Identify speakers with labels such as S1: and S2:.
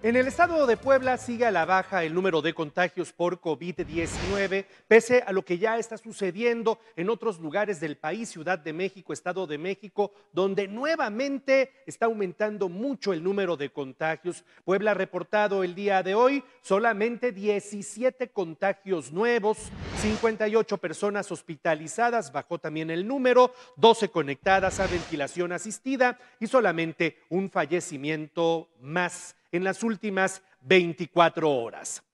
S1: En el estado de Puebla sigue a la baja el número de contagios por COVID-19, pese a lo que ya está sucediendo en otros lugares del país, Ciudad de México, Estado de México, donde nuevamente está aumentando mucho el número de contagios. Puebla ha reportado el día de hoy solamente 17 contagios nuevos, 58 personas hospitalizadas, bajó también el número, 12 conectadas a ventilación asistida y solamente un fallecimiento más en las últimas 24 horas.